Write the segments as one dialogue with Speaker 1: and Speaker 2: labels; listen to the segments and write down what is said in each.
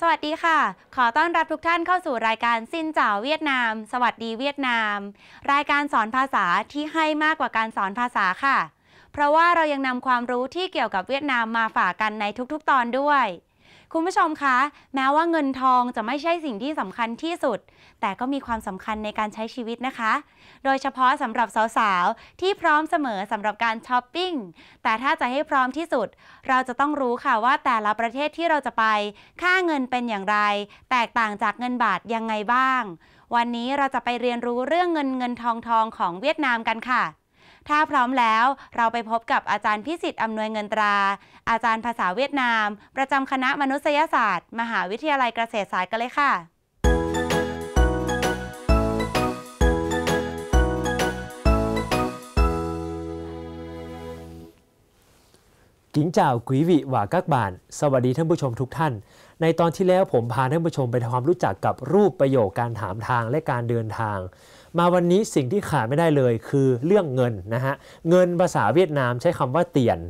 Speaker 1: สวัสดีค่ะ ขอต้อนรับทุกท่านเข้าสู่รายการสินจ่าวเวียดนาม สวัสดีเวียดนาม รายการสอนภาษาที่ให้มากกว่าการสอนภาษาค่ะ เพราะว่าเรายังนำความรู้ที่เกี่ยวกับเวียดนามมาฝากกันในทุกๆตอนด้วยคุณผู้ชมคะแม้ว่าเงินทองจะไม่ใช่สิ่งที่สำคัญที่สุด แต่ก็มีความสำคัญในการใช้ชีวิตนะคะ โดยเฉพาะสำหรับสาว ๆ ที่พร้อมเสมอสำหรับการช้อปปิ้งแต่ถ้าจะให้พร้อมที่สุด เราจะต้องรู้ค่ะว่าแต่ละประเทศที่เราจะไปค่าเงินเป็นอย่างไร แตกต่างจากเงินบาทยังไงบ้าง วันนี้เราจะไปเรียนรู้เรื่องเงินเงินทองทองของเวียดนามกันค่ะถ้าพร้อมแล้วเราไปพบกับอาจารย์พิสิทธิ์อำนวยเงินตรา อาจารย์ภาษาเวียดนาม ประจำคณะมนุษยศาสตร์มหาวิทยาลัยเกษตรศาสตร์กันเลยค่ะ
Speaker 2: กิ้งจ่าวกุยวิว่ากักบาน สวัสดีท่านผู้ชมทุกท่าน ในตอนที่แล้วผมพาท่านผู้ชมไปทำความรู้จักกับรูปประโยคการถามทางและการเดินทางมาวันนี้สิ่งที่ขาดไม่ได้เลยคือเรื่องเงินนะฮะ เงินภาษาเวียดนามใช้คำว่าเตียน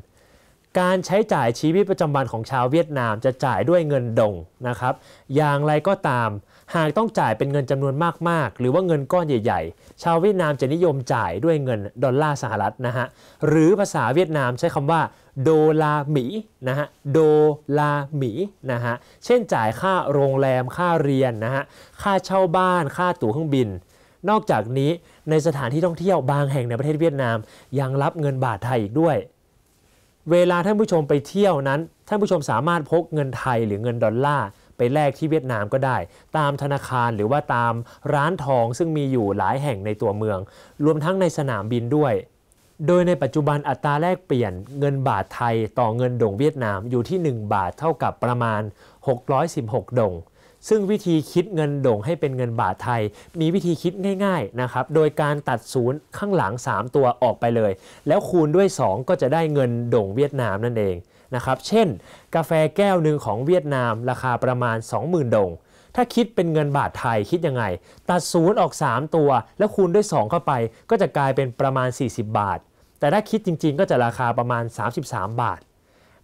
Speaker 2: การใช้จ่ายชีวิตประจำวันของชาวเวียดนามจะจ่ายด้วยเงินดงนะครับ อย่างไรก็ตาม หากต้องจ่ายเป็นเงินจำนวนมากๆ หรือว่าเงินก้อนใหญ่ ๆ ชาวเวียดนามจะนิยมจ่ายด้วยเงินดอลลาร์สหรัฐนะฮะ หรือภาษาเวียดนามใช้คำว่าโดลาหมีนะฮะโดลาหมีนะฮะ เช่นจ่ายค่าโรงแรมค่าเรียนนะฮะ ค่าเช่าบ้าน ค่าตั๋วเครื่องบินนอกจากนี้ในสถานที่ท่องเที่ยวบางแห่งในประเทศเวียดนาม ยังรับเงินบาทไทยอีกด้วย เวลาท่านผู้ชมไปเที่ยวนั้น ท่านผู้ชมสามารถพกเงินไทยหรือเงินดอลลาร์ไปแลกที่เวียดนามก็ได้ ตามธนาคารหรือว่าตามร้านทองซึ่งมีอยู่หลายแห่งในตัวเมือง รวมทั้งในสนามบินด้วย โดยในปัจจุบันอัตราแลกเปลี่ยนเงินบาทไทยต่อเงินดงเวียดนามอยู่ที่ 1 บาทเท่ากับประมาณ 616ดงซึ่งวิธีคิดเงินโด่งให้เป็นเงินบาทไทยมีวิธีคิดง่ายๆนะครับโดยการตัดศูนย์ข้างหลัง 3 ตัวออกไปเลย แล้วคูณด้วย 2 ก็จะได้เงินโด่งเวียดนามนั่นเองนะครับเช่น กาแฟแก้วหนึ่งของเวียดนามราคาประมาณ 20,000โด่ง ถ้าคิดเป็นเงินบาทไทยคิดยังไง ตัดศูนย์ออก 3 ตัว แล้วคูณด้วย 2 เข้าไปก็จะกลายเป็นประมาณ 40 บาท แต่ถ้าคิดจริง ๆ ก็จะราคาประมาณ 33 บาท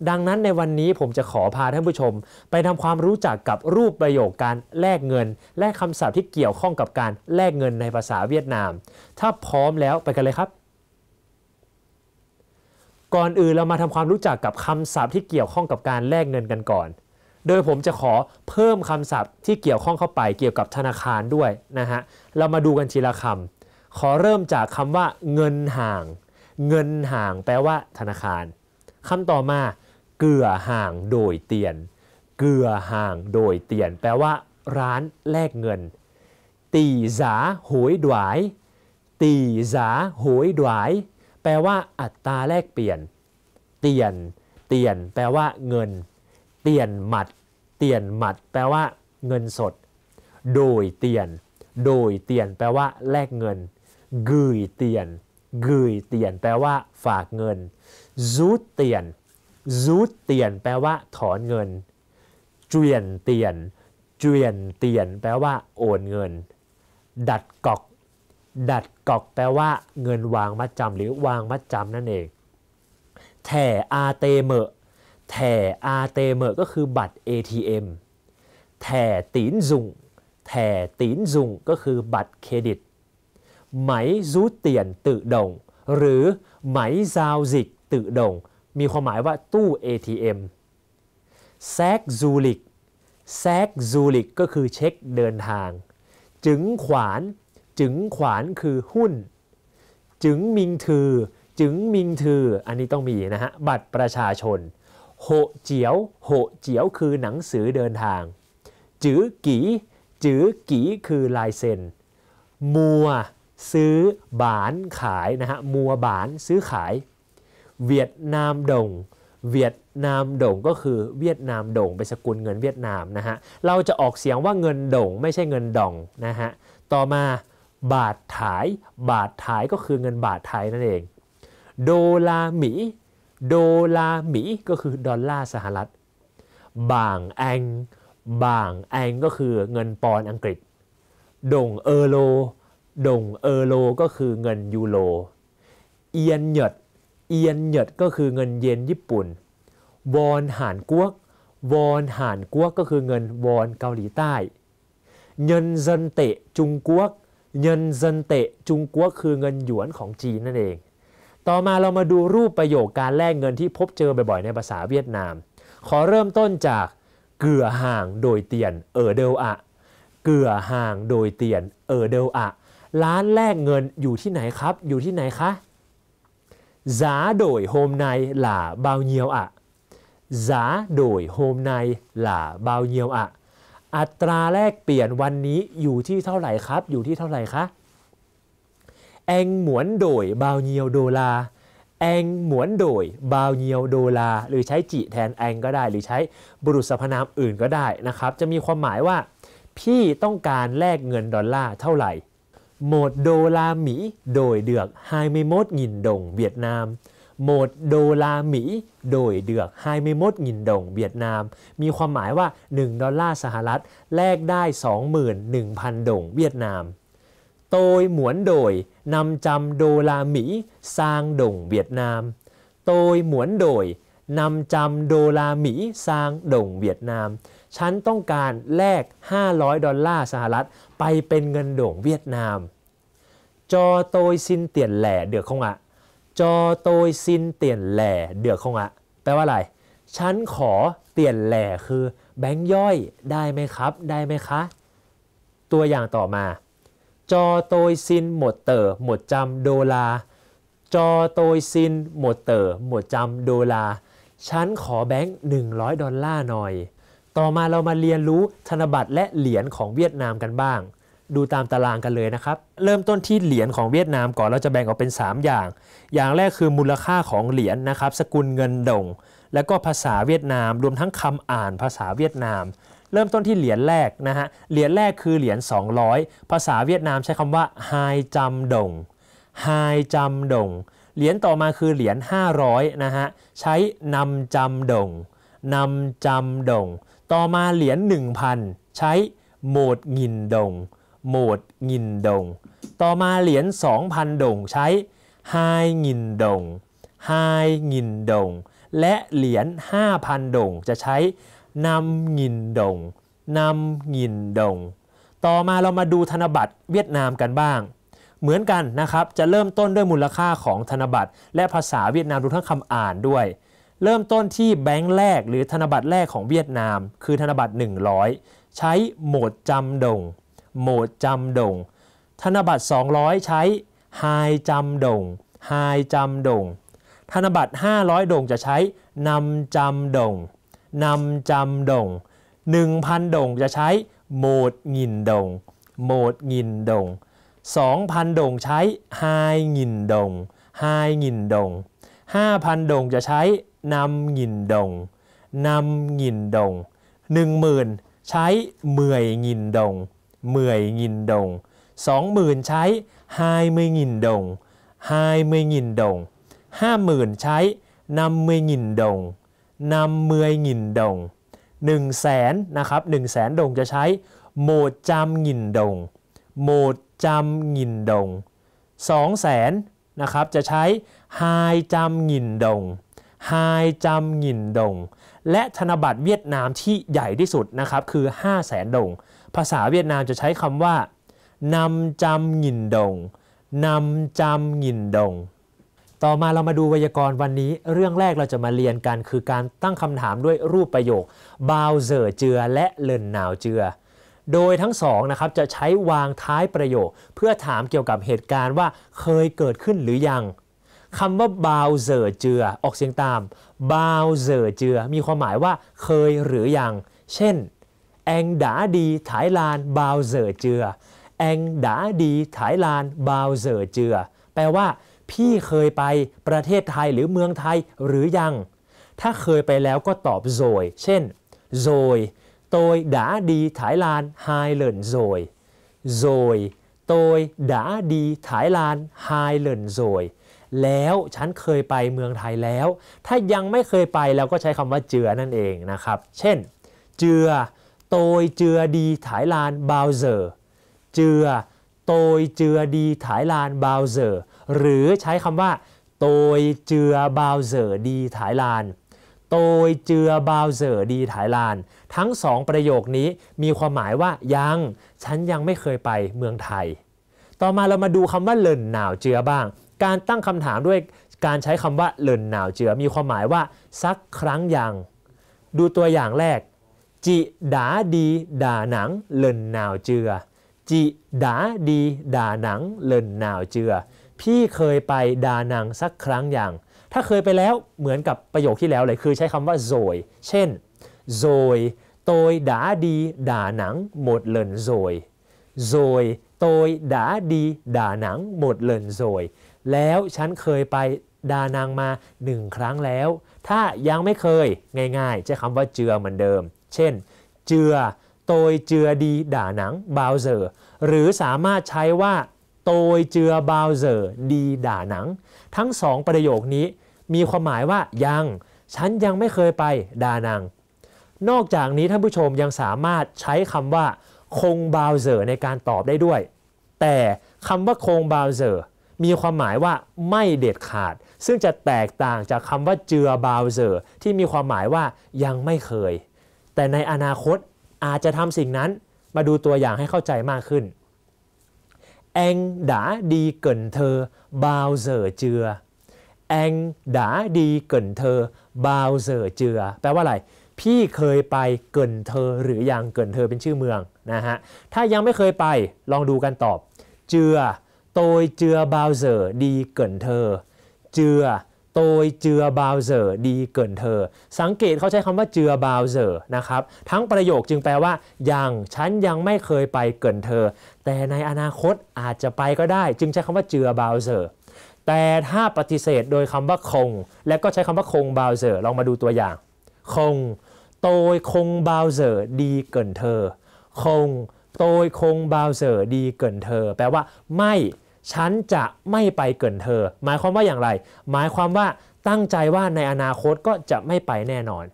Speaker 2: ดังนั้นในวันนี้ผมจะขอพาท่านผู้ชม ไปทำความรู้จักกับรูปประโยคการแลกเงิน และคำศัพท์ที่เกี่ยวข้องกับการแลกเงินในภาษาเวียดนาม ถ้าพร้อมแล้วไปกันเลยครับ ก่อนอื่นเรามาทำความรู้จักกับคำศัพท์ที่เกี่ยวข้องกับการแลกเงินกันก่อน โดยผมจะขอเพิ่มคำศัพท์ที่เกี่ยวข้องเข้าไปเกี่ยวกับธนาคารด้วยนะฮะเรามาดูกันทีละคำขอเริ่มจากคำว่า เงินห่าง เงินห่าง แปลว่า ธนาคารคาต่อมาเกือห่างโดยเตียน เกือห่างโดยเตียน แปลว่าร้านแลกเงิน ตีสาโหยดวาย ตีสาโหยดวาย แปลว่า อัตราแลกเปลี่ยน เตียน เตียน แปลว่าเงิน เตียนหมัด เตียนหมัด แปลว่า เงินสด โดยเตียน โดยเตียน แปลว่าแลกเงินกุยเตียนกุยเตียน แปลว่า ฝากเงินรูดเตียนรูดเตียนแปลว่าถอนเงินเจียนเตียนเจียนเตียน แปลว่า โอนเงิน ดัดกอก ดัดกอกแปลว่า เงินวางมัดจำหรือวางมัดจำนั่นเองแถอาเตเมะแถอาเตเมะก็คือบัตร ATM แถตีนจุงแถตีนจุง ก็คือบัตรเครดิต ไหมรูดเตียนตื่ ộ n g หรือไหมซาวจิกตื่ ộ n g มีความหมายว่าตู้ ATM แซกซูริกแซกซูริกก็คือเช็คเดินทาง จึงขวาน จึงขวานคือหุ้น จึงมิงถือ จึงมิงถือ อันนี้ต้องมีนะฮะ บัตรประชาชนโหเจียวโหเจียวคือหนังสือเดินทาง จื้อกีจื้อกี คือลายเซ็นมัว ซื้อบานขายนะฮะมัวบานซื้อขายเวียดนามดงเวียดนามดงก็คือเวียดนามดงเป็นสกุลเงินเวียดนามนะฮะ เราจะออกเสียงว่าเงินดงไม่ใช่เงินดองนะฮะ ต่อมาบาทถายบาทถายก็คือเงินบาทไทยนั่นเอง โดลาหมีโดลาหมีก็คือดอลลาร์สหรัฐบางแองบางแองก็คือเงินปอนอังกฤษดงเออโลดงเออโลก็คือเงินยูโรเอียนหยดเอียนเหยดก็คือเงินเยนญี่ปุ่น วอนหานกัวกวอนหานกัวกก็คือเงินวอนเกาหลีใต้เงินเซนเตจุงกัวกเงินเซนเตจุงกัวกคือเงินหยวนของจีนนั่นเอง ต่อมาเรามาดูรูปประโยคการแลกเงินที่พบเจอบ่อยๆในภาษาเวียดนาม ขอเริ่มต้นจาก เกือห่างโดยเตียนเออเดลอะเกือห่างโดยเตียนเออเดลอะร้านแลกเงินอยู่ที่ไหนครับ อยู่ที่ไหนคะ Giá đổi hôm nay là bao nhiêu ạ? Giá đổi hôm nay là bao nhiêu ạ? อัตราแลกเปลี่ยนวันนี้อยู่ที่เท่าไหร่ครับ อยู่ที่เท่าไหร่คะ แองหมวนโดยบาวเนียวโดลาแองหมวนโดยบาวเนียวโดลาหรือใช้จิแทนแองก็ได้ หรือใช้บุรุษสรรพนามอื่นก็ได้นะครับ จะมีความหมายว่า พี่ต้องการแลกเงินดอลลาร์เท่าไหร่โหมดโดลาหมีโดยเดือกไฮไม่มดยินดงเวียดนามโหมดโดลาหมีโดยเดือกไฮไม่มดยินดงเวียดนาม มีความหมายว่า 1 ดอลลาร์สหรัฐแลกได้ 21,000ดงเวียดนาม โตยหมวนโดยนำจำโดลาหมีสร้างดงเวียดนาม โตยหมวนโดยนำจำโดลาหมีสร้างดงเวียดนาม ฉันต้องการแลก 500 ดอลลาร์สหรัฐไปเป็นเงินโด่งเวียดนาม cho tôi xin tiền lẻ được không ạ à? cho tôi xin tiền lẻ được không ạ แปลว่าอะไร ฉันขอเตียนแหล่คือ แบงค์ย่อยได้ไหมครับ ได้ไหมคะ ตัวอย่างต่อมา จอโตยซินหมดเตอหมดจำโดลาจอโตยซินหมดเตอหมดจำโดลาฉันขอแบงค์100 ดอลลาร์หน่อย ต่อมาเรามาเรียนรู้ธนบัตรและเหรียญของเวียดนามกันบ้างดูตามตารางกันเลยนะครับ เริ่มต้นที่เหรียญของเวียดนามก่อนเราจะแบ่งออกเป็น 3 อย่าง อย่างแรกคือมูลค่าของเหรียญนนะครับ สกุลเงินดงและก็ภาษาเวียดนามรวมทั้งคำอ่านภาษาเวียดนาม เริ่มต้นที่เหรียญแรกนะฮะ เหรียญแรกคือเหรียญ 200 ภาษาเวียดนามใช้คำว่าไฮจำดงไฮจำดงเหรียญต่อมาคือเหรียญ500นะฮะ ใช้นำจำดงนำจำดงต่อมาเหรียญ1,000 ใช้โหมดงินดงโหมดงินดงต่อมา เหรียญ2,000ดงใช้ไฮงินดงไฮงินดงและเหรียญ5,000ดงจะใช้นำงินดงนำงินดงต่อมา เรามาดู ธนบัตร เวียดนาม กันบ้าง เหมือนกัน นะครับ จะเริ่มต้นด้วย มูลค่าของ ธนบัตร และ ภาษา เวียดนามรวมทั้งคำอ่าน ด้วย เริ่มต้นที่แบงค์ แรกหรือ ธนบัตร แรกของเวียดนาม คือ ธนบัตร 100 ใช้โหมดจำดงโหมดจำด่ง ธนบัตร 200 ใช้ไฮจำด่งไฮจำด่ง ธนบัตร 500ด่งจะใช้นำจำด่ง นำจำด่ง 1,000ด่งจะใช้โหมดหินด่งโหมดหินด่ง2,000 ด่งใช้ไฮหินด่งไฮหินด่ง5,000 ด่งจะใช้นำหินด่งนำหินด่ง10,000ใช้เมื่อยหินดงเมื่อยงินดงสองหมื่นใช้ไฮเมื่อยงินดงหฮเมื่อยงินดงห้าหมื่นใช้นำเมื่อยงินดงนำเมื่อยงินดงหนึ่งแสนนะครับหนึ่งแสนดงจะใช้โหมดจำงินดงโหมดจำงินดงสองแสนนะครับ จะใช้ไฮจำงินดงไฮจำงินดงและธนบัตรเวียดนามที่ใหญ่ที่สุดนะครับ คือ5 0 0แสนดงภาษาเวียดนามจะใช้คำว่านำจำหินดงนำจำหินดง ต่อมาเรามาดูไวยากรณ์วันนี้ เรื่องแรกเราจะมาเรียนกันคือการตั้งคำถามด้วยรูปประโยคบาวเซอร์เจือและเลินหนาวเจือโดยทั้งสองนะครับจะใช้วางท้ายประโยคเพื่อถามเกี่ยวกับเหตุการณ์ว่าเคยเกิดขึ้นหรือยังคำว่าบาวเซอร์เจือออกเสียงตามบาวเซอร์เจือมีความหมายว่า เคยหรือยังเช่นแองด ã าดีไทยลานบ a o เ i เจ h ư a a องด ã าดีไทยลานบ a o เ i ờ c อ ư a แปลว่า พี่เคยไปประเทศไทยหรือเมืองไทยหรือยัง ถ้าเคยไปแล้วก็ตอบโอยเช่นโอยต ô i าดี i t ยลานไฮเล i l ầ โอยโอย i t ô ด đ าดีไทยลานไฮเล lần r แล้วฉันเคยไปเมืองไทยแล้ว ถ้ายังไม่เคยไปเราก็ใช้คำว่าเจือ นั่นเองนะครับ เช่นเจือโตยเจือดีถายลานบาวเซอร์เจือโตยเจือดีถายลานบาวเซอร์หรือใช้คำว่าโตยเจือบาวเซอร์ดีถายลานโตยเจือบาวเซอร์ดีถายลาน ทั้งสองประโยคนี้มีความหมายว่ายัง ฉันยังไม่เคยไปเมืองไทย ต่อมาเรามาดูคำว่าเลินหนาวเจือบ้าง การตั้งคำถามด้วยการใช้คำว่า เลินหนาวเจือ มีความหมายว่าสักครั้งยังดูตัวอย่างแรกจิดาดีด่าหนังเลินหนาวเจือจิดาดีด่าหนังเลินหนาวเจือ พี่เคยไปด่าหนังสักครั้งอย่าง ถ้าเคยไปแล้วเหมือนกับประโยคที่แล้วเลย คือใช้คำว่าโอยเช่นโยตยดาดีด่าหนังหมดเลินโยโยตยดาดีด่าหนังหมดเลินโยแล้วฉันเคยไปดานางมาหนึ่งครั้งแล้ว ถ้ายังไม่เคย ง่ายๆจะคำว่าเจือเหมือนเดิมเช่น เจือ โตยเจือดีด่าหนังบาวเซอร์หรือสามารถใช้ว่า โตยเจือบาวเซอร์ดีด่าหนัง ทั้งสองประโยคนี้มีความหมายว่า ยัง ฉันยังไม่เคยไปด่าหนัง นอกจากนี้ท่านผู้ชมยังสามารถใช้คำว่า คงบาวเซอร์ในการตอบได้ด้วย แต่คำว่าคงบาวเซอร์ มีความหมายว่า ไม่เด็ดขาด ซึ่งจะแตกต่างจากคำว่าเจือบาวเซอร์ที่มีความหมายว่า ยังไม่เคยแต่ในอนาคตอาจจะทำสิ่งนั้นมาดูตัวอย่างให้เข้าใจมากขึ้นแองด่าดีเกินเธอบาวเซอเจือแองด่าดีเกินเธอบาวเซอเจือแปลว่าอะไรพี่เคยไปเกินเธอหรือยังเกินเธอเป็นชื่อเมืองนะฮะถ้ายังไม่เคยไปลองดูกันตอบ เจือโตยเจือบาวเซอดีเกินเธอเจือโดยเจือบาวเซอร์ดีเกินเธอ สังเกตเขาใช้คำว่าเจือบาวเซอร์นะครับ ทั้งประโยคจึงแปลว่า ยังฉันยังไม่เคยไปเกินเธอ แต่ในอนาคตอาจจะไปก็ได้ จึงใช้คำว่าเจือบาวเซอร์แต่ถ้าปฏิเสธโดยคำว่าคง และก็ใช้คำว่าคงบาวเซอร์ลองมาดูตัวอย่าง คงโดยคงบาวเซอร์ดีเกินเธอ คงโดยคงบาวเซอร์ดีเกินเธอ แปลว่าไม่ฉันจะไม่ไปเกินเธอ หมายความว่าอย่างไร หมายความว่าตั้งใจว่าในอนาคตก็จะไม่ไปแน่นอน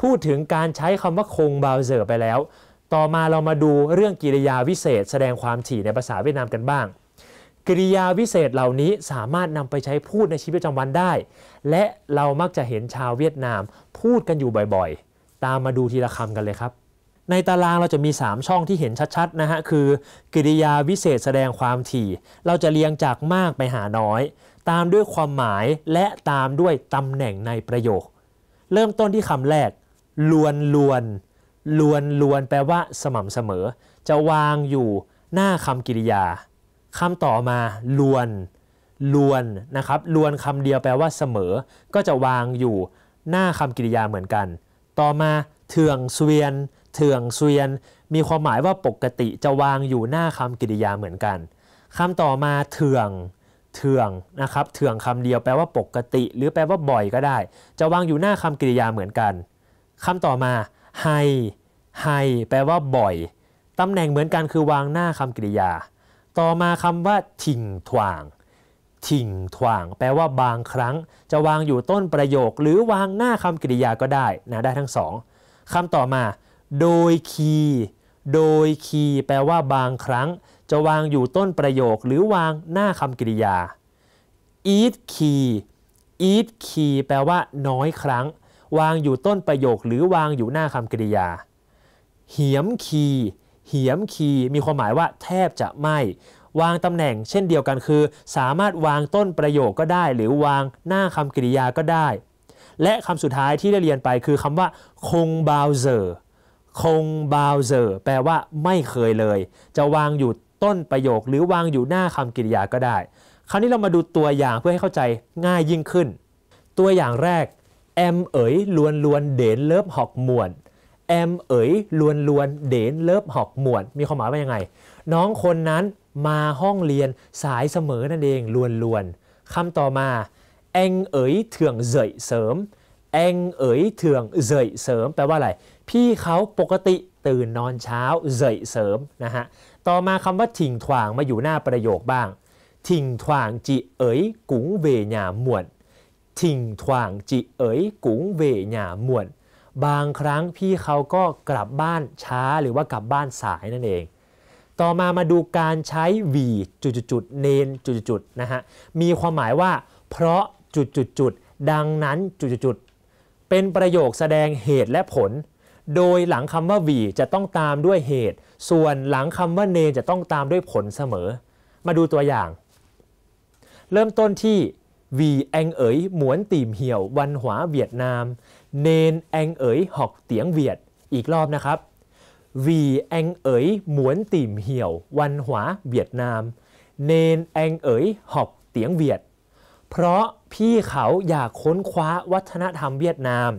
Speaker 2: พูดถึงการใช้คำว่าคงบาวเซอร์ไปแล้ว ต่อมาเรามาดูเรื่องกิริยาวิเศษ แสดงความถี่ในภาษาเวียดนามกันบ้างกิริยาวิเศษเหล่านี้สามารถนำไปใช้พูดในชีวิตประจำวันได้ และเรามักจะเห็นชาวเวียดนามพูดกันอยู่บ่อยๆ ตามมาดูทีละคำกันเลยครับในตารางเราจะมี3ช่องที่เห็นชัด ๆ นะฮะคือกริยาวิเศษแสดงความถี่ เราจะเรียงจากมากไปหาน้อย ตามด้วยความหมาย และตามด้วยตำแหน่งในประโยค เริ่มต้นที่คำแรก ลวนลวนลวนลวนแปลว่า สม่ำเสมอ จะวางอยู่ หน้าคำกริยาคำต่อมา ลวน ลวนนะครับลวนคำเดียว แปลว่าเสมอ ก็จะวางอยู่ หน้าคำกริยาเหมือนกัน ต่อมาเถื่องเสวียนเถื่องเซียนมีความหมายว่าปกติ จะวางอยู่หน้าคำกริยาเหมือนกันคำต่อมา เถื่องเถื่องนะครับเถื่องคำเดียว แปลว่าปกติ หรือแปลว่าบ่อย ก็ได้ จะวางอยู่หน้าคำกริยาเหมือนกันคำต่อมาไฮไฮแปลว่าบ่อยตำแหน่งเหมือนกันคือวางหน้าคำกริยา ต่อมาคำว่าทิ่งถวางทิ่งถวางแปลว่าบางครั้ง จะวางอยู่ต้นประโยค หรือวางหน้าคำกริยาก็ได้นะได้ทั้งสองคำต่อมาโดยคีโดยคีแปลว่าบางครั้งจะวางอยู่ต้นประโยค หรือวางหน้าคำกริยา eat key eat key แปลว่า น้อยครั้ง วางอยู่ต้นประโยค หรือวางอยู่หน้าคำกริยา เหียมคีเหียมคีมีความหมายว่า แทบจะไม่ วางตำแหน่งเช่นเดียวกันคือ สามารถวางต้นประโยคก็ได้ หรือวางหน้าคำกริยาก็ได้ และคำสุดท้ายที่ได้เรียนไปคือคำว่าคงบาวเซอร์คงบาวเซอร์แปลว่า ไม่เคยเลย จะวางอยู่ต้นประโยคหรือวางอยู่หน้าคำกริยาก็ได้ คราวนี้เรามาดูตัวอย่างเพื่อให้เข้าใจง่ายยิ่งขึ้น ตัวอย่างแรก แอมเอ๋ยลวนลวนเดนเลิฟหอกมวน แอมเอ๋ยลวนลวนเดนเลิฟหอกมวน มีความหมายว่ายังไง น้องคนนั้นมาห้องเรียนสายเสมอนั่นเองลวนลวนคำต่อมาแองเอ๋ยเถื่องเสยเสริมเองเอ๋ยเถื่องเจยเสริมแปลว่าอะไร พี่เขาปกติตื่นนอนเช้าเจยเสริมนะฮะ ต่อมาคำว่าถิ่งถวางมาอยู่หน้าประโยคบ้างถิ่งถวางจิ เอ๋ยกุ๋งเวหยาหมวนถิ่งถวางจิ เอ๋ยกุ๋งเวหยาหมวนบางครั้งพี่เขาก็กลับบ้านช้าหรือว่ากลับบ้านสายนั่นเอง ต่อมามาดูการใช้วีจุดๆเนน จุดๆนะฮะ มีความหมายว่า เพราะจุดๆดังนั้นจุดๆเป็นประโยคแสดงเหตุและผล โดยหลังคำว่าวีจะต้องตามด้วยเหตุ ส่วนหลังคำว่าเนจะต้องตามด้วยผลเสมอ มาดูตัวอย่าง เริ่มต้นที่วีแองเอ๋ยหมวนตีมเหี่ยว วันหวาเวียดนาม เนนแองเอ๋ยหอกเตียงเวียด อีกรอบนะครับ วีแองเอ๋ยหมวนตีมเหี่ยววันหวาเวียดนาม เนนแองเอ๋ยหอกเตียงเวียด เพราะพี่เขาอยากค้นคว้าวัฒนธรรมเวียดนาม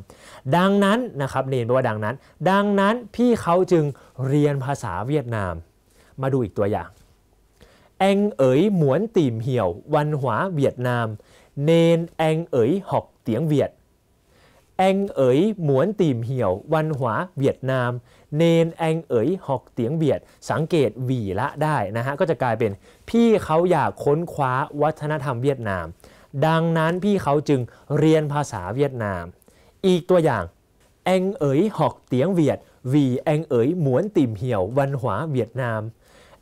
Speaker 2: ดังนั้นนะครับเนนแปลว่าดังนั้น ดังนั้นพี่เขาจึงเรียนภาษาเวียดนาม มาดูอีกตัวอย่างแองเอ๋ยหมวนติ่มเหี่ยววันหวาเวียดนาม เนนแองเอ๋ยหอกเตียงเวียดแองเอ๋ยหมวนติ่มเหี่ยววันหวาเวียดนาม เนนแองเอ๋ยหอกเตียงเวียด สังเกตวีละได้นะฮะก็จะกลายเป็น พี่เขาอยากค้นคว้าวัฒนธรรมเวียดนามดังนั้นพี่เขาจึงเรียนภาษาเวียดนาม อีกตัวอย่าง เองเอ๋ยหอกเตียงเวียด วีเองเอ๋ยหมวนติ่มเหี่ยว วันหวาเวียดนาม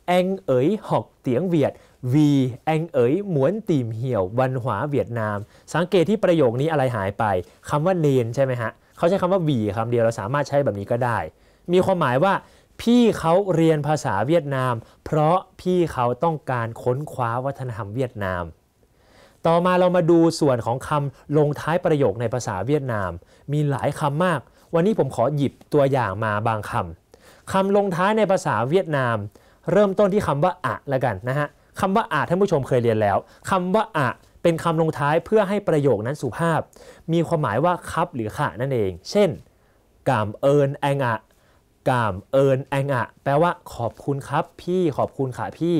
Speaker 2: เองเอ๋ยหอกเตียงเวียด วีเองเอ๋ยหมวนติ่มเหี่ยววันหวาเวียดนาม สังเกตที่ประโยคนี้อะไรหายไป คำว่าเนนใช่ไหมฮะ เขาใช้คำว่าวีคำเดียวเราสามารถใช้แบบนี้ก็ได้ มีความหมายว่า พี่เขาเรียนภาษาเวียดนาม เพราะพี่เขาต้องการค้นคว้าวัฒนธรรมเวียดนามต่อมาเรามาดูส่วนของคำลงท้ายประโยคในภาษาเวียดนาม มีหลายคำมาก วันนี้ผมขอหยิบตัวอย่างมาบางคำคำลงท้ายในภาษาเวียดนาม เริ่มต้นที่คำว่าอะละกันนะฮะคำว่าอะท่านผู้ชมเคยเรียนแล้วคำว่าอะเป็นคำลงท้ายเพื่อให้ประโยคนั้นสุภาพ มีความหมายว่าครับ หรือขะนั่นเอง เช่นกามเอินแองอะกามเอินแองอะแปลว่า ขอบคุณครับ พี่ ขอบคุณค่ะพี่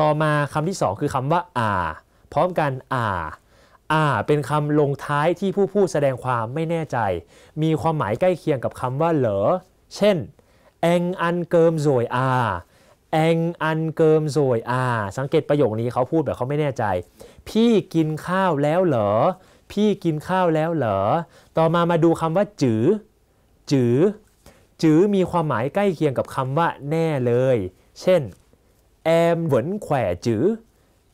Speaker 2: ต่อมาคำที่2คือคำว่าอาพร้อมกัน อ่า อ่า เป็นคำลงท้ายที่ผู้พูดแสดงความไม่แน่ใจ มีความหมายใกล้เคียงกับคำว่า เหลอเช่น แองอันเกิมโวยอาแองอันเกิมโวยอาสังเกตประโยคนี้เขาพูดแบบเขาไม่แน่ใจ พี่กินข้าวแล้วเหรอ พี่กินข้าวแล้วเหรอ ต่อมามาดูคำว่าจือจือจือมีความหมายใกล้เคียงกับคำว่า แน่เลย เช่น แอมเหวินแขวจือ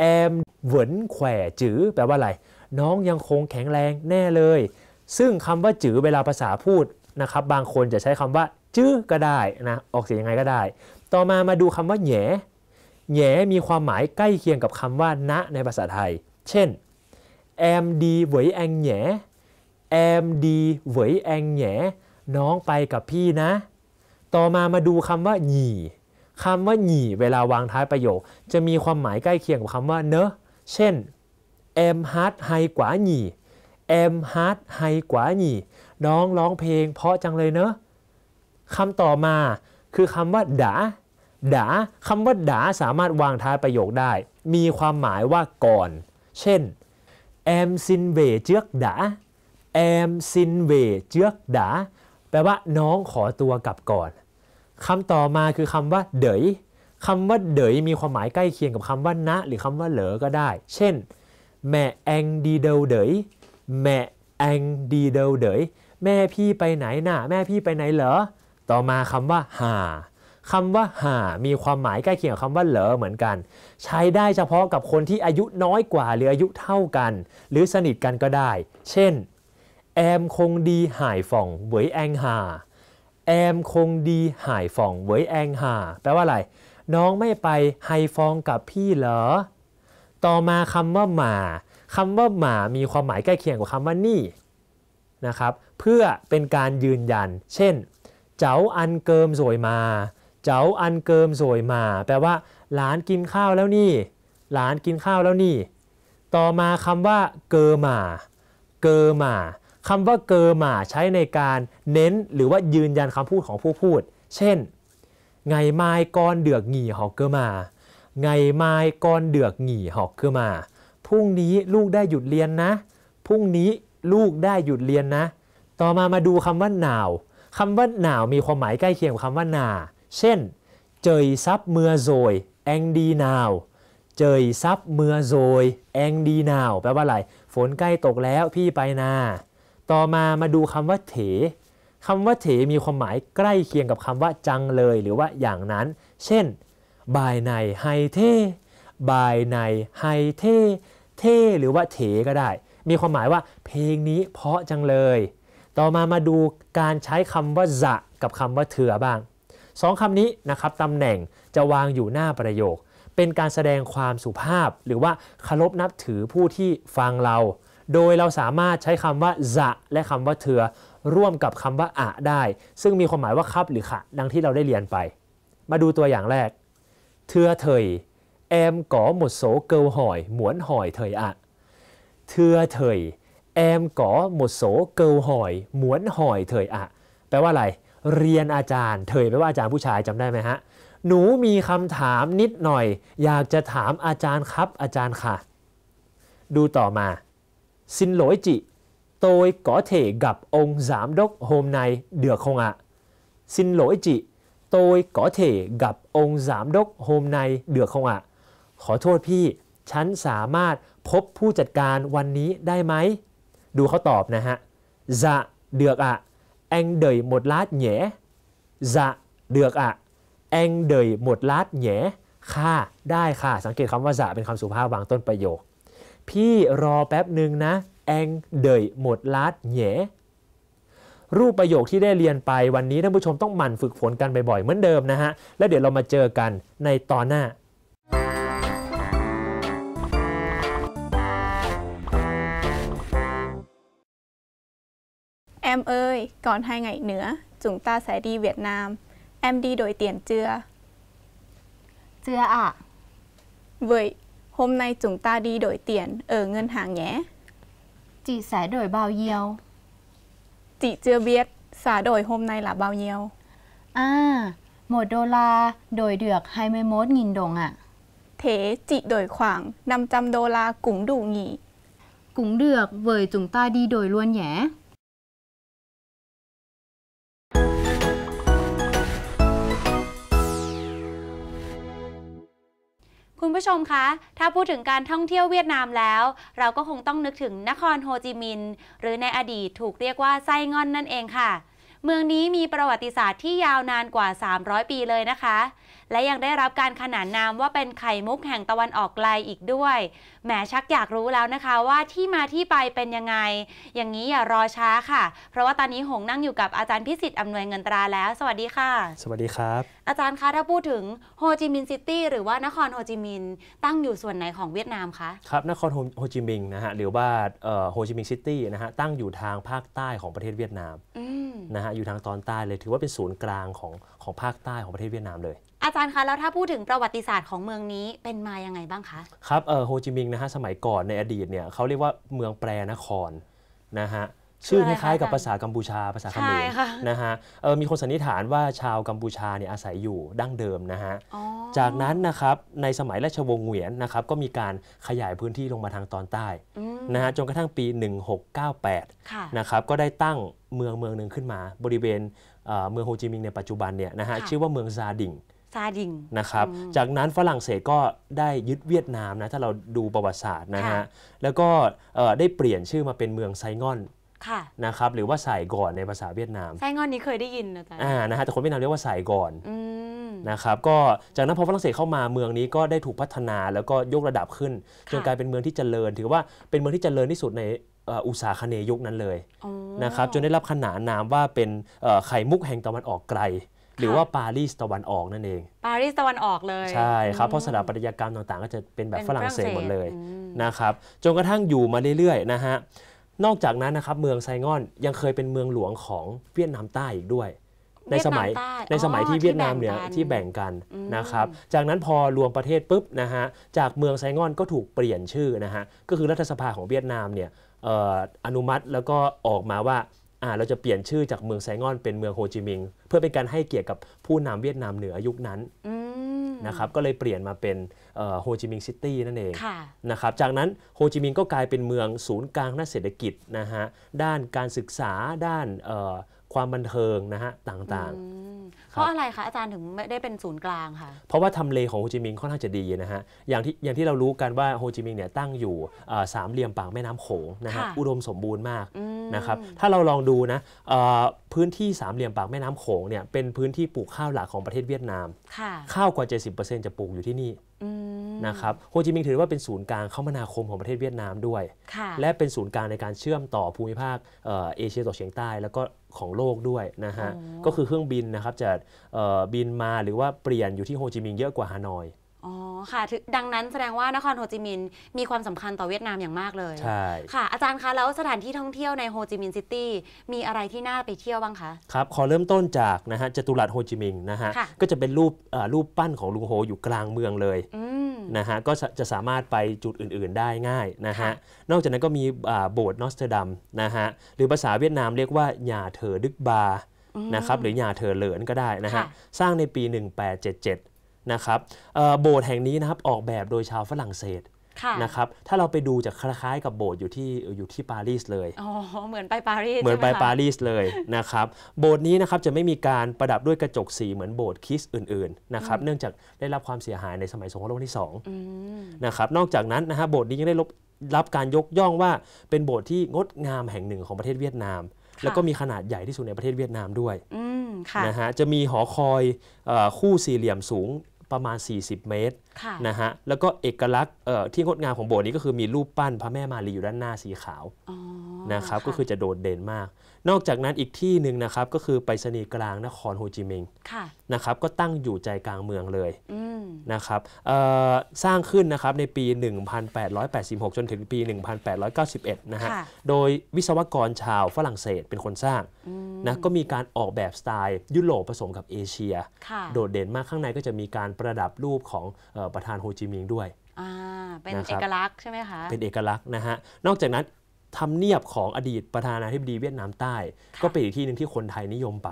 Speaker 2: แอมเหวินแขวจื๋อแปลว่าอะไร น้องยังคงแข็งแรงแน่เลย ซึ่งคำว่า จื๋อเวลาภาษาพูดนะครับบางคนจะใช้คำว่า จื้อก็ได้นะออกเสียงยังไงก็ได้ ต่อมามาดูคำว่าแหนแหนมีความหมายใกล้เคียงกับคำว่าณในภาษาไทย เช่นแอมดีเหวยแองแหนแอมดีเหวยแองแหนน้องไปกับพี่นะ ต่อมามาดูคำว่าหยี่คำว่าหนีเวลาวางท้ายประโยค จะมีความหมายใกล้เคียงกับคำว่า เนอะเช่น m h r d h g h กว่าหนี m h r d h i g h กว่าหนีน้องร้องเพลงเพราะจังเลยเนอะคำต่อมาคือคำว่าด่าด่าคำว่าด่าสามารถวางท้ายประโยคได้ มีความหมายว่าก่อน เช่น m s i n về trước đã em s i n về trước đã แปลว่า น้องขอตัวกลับก่อนคำต่อมาคือคำว่าเดยคำว่าเดยมีความหมายใกล้เคียงกับคำว่านะ หรือคำว่าเหลอก็ได้ เช่นแม่แองดีเดลเดยแม่แองดีเดลเดยแม่พี่ไปไหนน่ะแม่พี่ไปไหนเหรอต่อมาคำว่าหาคำว่าหามีความหมายใกล้เคียงกับคำว่าเหลอเหมือนกัน ใช้ได้เฉพาะกับคนที่อายุน้อยกว่าหรืออายุเท่ากัน หรือสนิทกันก็ได้เช่นแอมคงดีหายฝ่องเวยแองหาแอมคงดีหายฟองเวยแองหาแปลว่าอะไร น้องไม่ไปไฮฟองกับพี่เหรอ ต่อมาคำว่าหมาคำว่าหมามีความหมายใกล้เคียงกับคำว่านี่นะครับเพื่อเป็นการยืนยัน เช่น เจ้าอันเกิมสวยมา เจ้าอันเกิมสวยมา แปลว่าหลานกินข้าวแล้วนี่หลานกินข้าวแล้วนี่ ต่อมาคำว่าเกอหมา เกอหมาคำว่าเกอร์มาใช้ในการเน้นหรือว่ายืนยันคำพูดของผู้พูด เช่น ไงไม้ก้อนเดือกหงี่หอกเกอร์มา ไงไม้ก้อนเดือกหงี่หอกเกอร์มาพรุ่งนี้ลูกได้หยุดเรียนนะพรุ่งนี้ลูกได้หยุดเรียนนะ ต่อมามาดูคำว่าหนาวคำว่าหนาวมีความหมายใกล้เคียงกับคำว่านา เช่น เจยซับเมื่อโจยแองดีนาว เจยซับเมื่อโจยแองดีนาว แปลว่าอะไรฝนใกล้ตกแล้วพี่ไปนาต่อมามาดูคำว่าเถคำว่าเถมีความหมายใกล้เคียงกับคำว่าจังเลย หรือว่าอย่างนั้น เช่นบายในไฮเท่บายในไฮเท่เท่หรือว่าเถ ก็ได้ มีความหมายว่าเพลงนี้เพาะจังเลย ต่อมามาดูการใช้คำว่าจะกับคำว่าเถือบ้างสองคำนี้นะครับตำแหน่งจะวางอยู่หน้าประโยค เป็นการแสดงความสุภาพหรือว่าเคารพนับถือผู้ที่ฟังเราโดยเราสามารถใช้คำว่าจะและคำว่าเธอร่วมกับคำว่า อะ ได้ ซึ่งมีความหมายว่าครับหรือ่ะ ดังที่เราได้เรียนไป มาดูตัวอย่างแรก เธอเถยแอมก่อหมดโสเกิลหอยหมวนหอยเถย อะเธอเถยแอมก่อหมดโสเกิลหอยหมวนหอยเถยอะแปลว่าอะไร เรียนอาจารย์ เถยแปลว่าอาจารย์ผู้ชายจำได้ไหมฮะหนูมีคำถามนิดหน่อยอยากจะถามอาจารย์ครับ อาจารย์ค่ะ ดูต่อมา xin lỗi chị, tôi có thể gặp ông giám đốc hôm nay được không ạ? Xin lỗi chị, tôi có thể gặp ông giám đốc hôm nay được không ạ? ขอโทษพี่ ฉันสามารถพบผู้จัดการวันนี้ได้ไหม ดูเขาตอบนะฮะจะเดือกอะแองเดยหมดลาดเหนะจะเดือกอะแองเดยหมดลาดเหนะค่ะ ได้ค่ะ สังเกตคำว่าจะเป็นคำสุภาพวางต้นประโยคพี่รอแป๊บหนึ่งนะ แองเดยหมดลัดเหยรูปประโยคที่ได้เรียนไปวันนี้ท่านผู้ชมต้องหมั่นฝึกฝนกันบ่อยๆเหมือนเดิมนะฮะ แล้วเดี๋ยวเรามาเจอกันในตอนหน้า
Speaker 1: แอม เอ้ยก่อนให้ไงเหนือจุงตาสายดีเวียดนาม แอมดีโดยเตียนเจือเจืออ่ะเวย Hôm nay chúng ta đi đổi tiền ở ngân hàng nhé. Chị sẽ đổi bao nhiêu? Chị chưa biết xả đổi hôm nay là bao nhiêu. À, một đô la đổi được 21.000 đồng ạ. À. Thế chị đổi khoảng 500 đô la cũng đủ nhỉ? Cũng được, với chúng ta đi đổi luôn nhé. คุณผู้ชมคะ ถ้าพูดถึงการท่องเที่ยวเวียดนามแล้ว เราก็คงต้องนึกถึงนครโฮจิมินห์หรือในอดีตถูกเรียกว่าไส้งอนนั่นเองค่ะ เมืองนี้มีประวัติศาสตร์ที่ยาวนานกว่า 300 ปีเลยนะคะและยังได้รับการขนานนามว่าเป็นไข่มุกแห่งตะวันออกไกลอีกด้วย แหมชักอยากรู้แล้วนะคะว่าที่มาที่ไปเป็นยังไง อย่างนี้อย่ารอช้าค่ะ เพราะว่าตอนนี้หงนั่งอยู่กับอาจารย์พิสิทธิ์อำนวยเงินตราแล้ว สวัสดีค่ะ สวัสดีครับ อาจารย์คะถ้าพูดถึงโฮจิมินซิตี้หรือว่านครโฮจิมินตั้งอยู่ส่วนไหนของเวียดนามคะ
Speaker 2: ครับนครโฮจิมินนะฮะหรือว่าโฮจิมินซิตี้นะฮะตั้งอยู่ทางภาคใต้ของประเทศเวียดนามนะฮะอยู่ทางตอนใต้เลยถือว่าเป็นศูนย์กลางของของภาคใต้ของประเทศเวียดนามเลย
Speaker 1: อาจารย์คะแล้วถ้าพูดถึงประวัติศาสตร์ของเมืองนี้เป็นมายังไงบ้างคะ
Speaker 2: ครับโฮจิมินห์นะฮะสมัยก่อนในอดีตเนี่ยเขาเรียกว่าเมืองแปรนครนะฮะชื่อคล้ายๆกับภาษากัมพูชาภาษาเขมรนะฮะมีคนสันนิษฐานว่าชาวกัมพูชาเนี่ยอาศัยอยู่ดั้งเดิมนะฮะจากนั้นนะครับในสมัยราชวงศ์เหวียนนะครับก็มีการขยายพื้นที่ลงมาทางตอนใต้นะฮะจนกระทั่งปี 1698นะครับก็ได้ตั้งเมืองเมืองหนึ่งขึ้นมา บริเวณเมืองโฮจิมินห์ในปัจจุบันเนี่ยนะฮะชื่อว่าเมืองซาดิ่งซาดิงนะครับ จากนั้นฝรั่งเศสก็ได้ยึดเวียดนามนะถ้าเราดูประวัติศาสตร์นะฮะแล้วก็ได้เปลี่ยนชื่อมาเป็นเมืองไซงอนนะครับหรือว่าสายก่อนในภาษาเวียดนามไซ
Speaker 1: งอนนี้เคยได้ยินนะจ๊ะอ่า
Speaker 2: นะฮะแต่คนเวียดนามเรียกว่าสายก่อนนะครับก็จากนั้นพอฝรั่งเศสเข้ามาเมืองนี้ก็ได้ถูกพัฒนาแล้วก็ยกระดับขึ้นจนกลายเป็นเมืองที่เจริญ ถือว่าเป็นเมืองที่เจริญที่สุดในอุตสาคเนยุคนั้นเลย
Speaker 1: นะครับจนได้รับ
Speaker 2: ขนานนามว่าเป็นไข่มุกแห่งตะวันออกไกลหรือว่าปารีสตะวันออกนั่นเอง
Speaker 1: ปารีสตะวันออกเลยใช่ครับเพราะสถา
Speaker 2: ปัตยกรรมต่างๆก็จะเป็นแบบฝรั่งเศสหมดเลยนะครับจนกระทั่งอยู่มาเรื่อย ๆนะฮะนอกจากนั้นนะครับเมืองไซงอนยังเคยเป็นเมืองหลวงของเวียดนามใต้อีกด้วย
Speaker 1: ในสมัยในสมัยที่เวียดนามเนี่ยที่แ
Speaker 2: บ่งกันนะครับ จากนั้นพอรวมประเทศปุ๊บนะฮะจากเมืองไซงอนก็ถูกเปลี่ยนชื่อนะฮะก็คือรัฐสภาของเวียดนามเนี่ยอนุมัติแล้วก็ออกมาว่าเราจะเปลี่ยนชื่อจากเมืองไซงอนเป็นเมืองโฮจิมินห์เพื่อเป็นการให้เกียรติกับผู้นำเวียดนามเหนือยุคนั้นนะครับก็เลยเปลี่ยนมาเป็นโฮจิมินห์ซิตี้นั่นเองนะครับจากนั้นโฮจิมินห์ก็กลายเป็นเมืองศูนย์กลางด้านเศรษฐกิจนะฮะ ด้านการศึกษาด้านความบันเทิงนะฮะต่างๆ
Speaker 1: เพราะอะไรคะอาจารย์ถึงไม่ได้เป็นศูนย์กลางค่ะ
Speaker 2: เพราะว่าทำเลของโฮจิมินห์ค่อนข้างจะดีนะฮะอย่างที่อย่างที่เรารู้กันว่าโฮจิมินห์เนี่ยตั้งอยู่สามเหลี่ยมปากแม่น้ำโขงนะฮะอุดมสมบูรณ์มากนะครับ ถ้าเราลองดูนะพื้นที่สามเหลี่ยมปากแม่น้ำโขงเนี่ยเป็นพื้นที่ปลูกข้าวหลักของประเทศเวียดนามข้าวกว่า 70%จะปลูกอยู่ที่นี่นะครับโฮจิมินห์ถือว่าเป็นศูนย์กลางคมนาคมของประเทศเวียดนามด้วย และเป็นศูนย์กลางในการเชื่อมต่อภูมิภาคเอเชียตะวันกเฉียงใต้ แล้วก็ของโลกด้วยนะฮะก็คือเครื่องบินนะครับจะบินมาหรือว่าเปลี่ยนอยู่ที่โฮจิมินห์เยอะกว่าฮานอย
Speaker 1: อ๋อค่ะดังนั้นแสดงว่านครโฮจิมินห์มีความสำคัญต่อเวียดนามอย่างมากเลย ใช่ค่ะอาจารย์คะแล้วสถานที่ท่องเที่ยวในโฮจิมินห์ซิตี้มีอะไรที่น่าไปเที่ยวบ้างคะ
Speaker 2: ครับ ขอเริ่มต้นจากนะฮะจตุรัสโฮจิมินห์นะฮะ ก็จะเป็นรูปรูปปั้นของลุงโฮอยู่กลางเมืองเลยนะฮะก็จะสามารถไปจุดอื่นๆได้ง่ายนะฮะ นอกจากนั้นก็มีโบสถ์นอสเตอร์ดัมนะฮะหรือภาษาเวียดนามเรียกว่าหยาเถอดึกบานะครับหรือหยาเถอเหลินก็ได้นะฮะสร้างในปี 1877นะครับโบสถ์แห่งนี้นะครับออกแบบโดยชาวฝรั่งเศสนะครับถ้าเราไปดูจากคล้ายๆกับโบสถ์อยู่ที่อยู่ที่ปารีสเลย
Speaker 1: อ๋อเหมือนไปปารีสเหมือนไปปารีสเลย
Speaker 2: นะครับโบสถ์นี้นะครับจะไม่มีการประดับด้วยกระจกสีเหมือนโบสถ์คิสอื่นๆนะครับเนื่องจากได้รับความเสียหายในสมัยสงครามโลกที่2นะครับนอกจากนั้นนะฮะโบสถ์นี้ยังได้รับการยกย่องว่าเป็นโบสถ์ที่งดงามแห่งหนึ่งของประเทศเวียดนาม แล้วก็มีขนาดใหญ่ที่สุดในประเทศเวียดนามด้วยนะฮะจะมีหอคอยอคู่สี่เหลี่ยมสูงประมาณ 40 เมตรนะฮะแล้วก็เอกลักษณ์ที่งดงามของโบสถ์นี้ก็คือมีรูปปั้นพระแม่มารีอยู่ด้านหน้าสีขาวนะครับก็คือจะโดดเด่นมาก นอกจากนั้นอีกที่หนึ่งนะครับ ก็คือไปรษณีย์กลางนครโฮจิมินห์นะครับก็ตั้งอยู่ใจกลางเมืองเลยนะครับสร้างขึ้นนะครับในปี 1886 จนถึงปี 1891 นะฮะโดยวิศวกรชาวฝรั่งเศสเป็นคนสร้างนะก็มีการออกแบบสไตล์ยุโรปผสมกับเอเชียโดดเด่นมากข้างในก็จะมีการประดับรูปของประธานโฮจิมินห์ด้วย
Speaker 1: เป็นเอกลักษณ์ใช่ไหมคะ เป็นเอ
Speaker 2: กลักษณ์นะฮะ นอกจากนั้น ทำเนียบของอดีตประธานาธิบดีเวียดนามใต้ ก็เป็นอีกที่หนึ่งที่คนไทยนิยมไป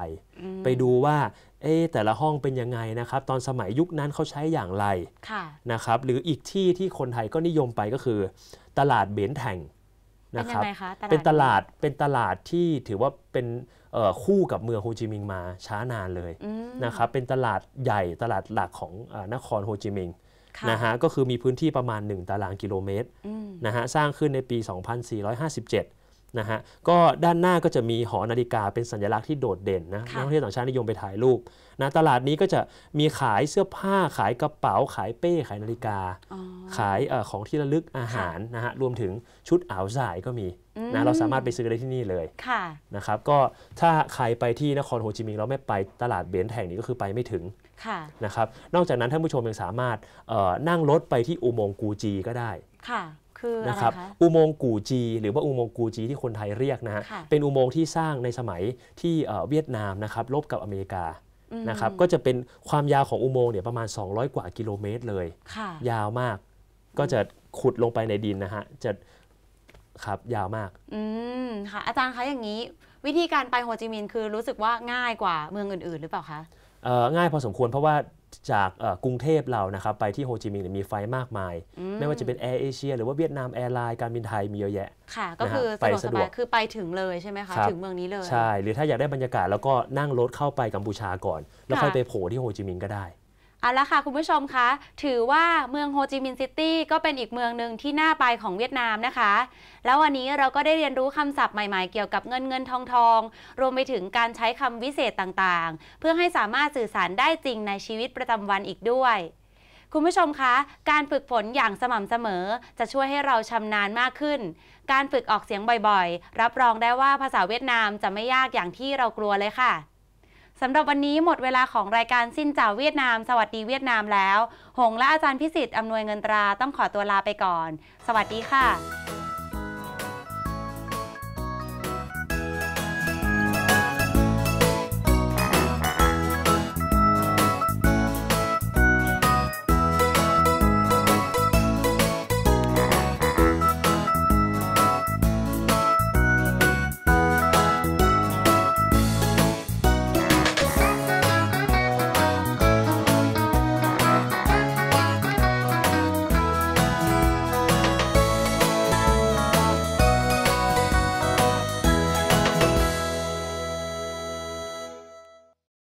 Speaker 2: ไปดูว่า เอ๊แต่ละห้องเป็นยังไงนะครับ ตอนสมัยยุคนั้นเขาใช้อย่างไรนะครับหรืออีกที่ที่คนไทยก็นิยมไปก็คือ ตลาดเบนแทงนะครับเป็นตลาดเป็นตลาดที่ถือว่าเป็นคู่กับเมืองโฮจิมินห์มาช้านานเลยนะครับเป็นตลาดใหญ่ตลาดหลักของนครโฮจิมินห์นะฮะก็คือมีพื้นที่ประมาณ 1ตารางกิโลเมตรนะฮะสร้างขึ้นในปี 2457นะฮะ ก็ด้านหน้าก็จะมีหอนาฬิกาเป็นสัญลักษณ์ที่โดดเด่นนะ นักท่องเที่ยวต่างชาตินิยมไปถ่ายรูปนะ ตลาดนี้ก็จะมีขายเสื้อผ้า ขายกระเป๋า ขายเป้ ขายนาฬิกา ขายอของที่ระลึกอาหารนะฮะ รวมถึงชุดอาวสายก็มีนะ เราสามารถไปซื้อได้ที่นี่เลยะนะครับ ก็ถ้าใครไปที่นครโฮจิมินห์แล้วไม่ไปตลาดเบนแห่งนี้ก็คือไปไม่ถึงนะครับ นอกจากนั้นท่านผู้ชมยังสามารถนั่งรถไปที่อุโมงค์กูจีก็ได้
Speaker 1: ค่ะ คือนะครับ
Speaker 2: อุโมงค์กูจี หรือว่าอุโมงค์กูจีที่คนไทยเรียกนะฮะเป็นอุโมงค์ที่สร้างในสมัยที่เวียดนามนะครับลบกับอเมริกา นะครับ ก็จะเป็นความยาวของอุโมงค์เนี่ยประมาณ 200 กว่ากิโลเมตรเลยยาวมาก ก็จะขุดลงไปในดินนะฮะ จะ ครับ ยาวมาก
Speaker 1: อืม ค่ะ อาจารย์คะอย่างนี้วิธีการไปโฮจิมินห์คือรู้สึกว่าง่ายกว่าเมืองอื่นๆหรือเปล่าคะ
Speaker 2: ง่ายพอสมควรเพราะว่าจากกรุงเทพเรานะครับ ไปที่โฮจิมินห์มีไฟมากมาย ไม่ว่าจะเป็นแอร์เอเชีย หรือว่าเวียดนามแอร์ไลน์การบินไทยมีเยอะแยะ
Speaker 1: ค่ะ ก็คือไปสะดวกคือไปถึงเลยใช่ไหมคะ ถึงเมืองนี้เลย ใช่
Speaker 2: หรือถ้าอยากได้บรรยากาศแล้วก็นั่งรถเข้าไปกัมพูชาก่อน แล้วค่อยไปโผล่ที่โฮจิมินห์ก็ได้
Speaker 1: เอาละค่ะ คุณผู้ชมคะ ถือว่าเมืองโฮจิมินห์ซิตี้ก็เป็นอีกเมืองหนึ่งที่น่าไปของเวียดนามนะคะ แล้ววันนี้เราก็ได้เรียนรู้คำศัพท์ใหม่ๆ เกี่ยวกับเงินเงินทองทองรวมไปถึงการใช้คำวิเศษต่างๆ เพื่อให้สามารถสื่อสารได้จริงในชีวิตประจำวันอีกด้วย คุณผู้ชมคะ การฝึกฝนอย่างสม่ำเสมอ จะช่วยให้เราชำนาญมากขึ้น การฝึกออกเสียงบ่อยๆ รับรองได้ว่าภาษาเวียดนามจะไม่ยากอย่างที่เรากลัวเลยค่ะสำหรับวันนี้หมดเวลาของรายการสิ้นจ่าเวียดนาม สวัสดีเวียดนามแล้ว หงและอาจารย์พิสิทธิ์อำนวยเงินตราต้องขอตัวลาไปก่อน สวัสดีค่ะ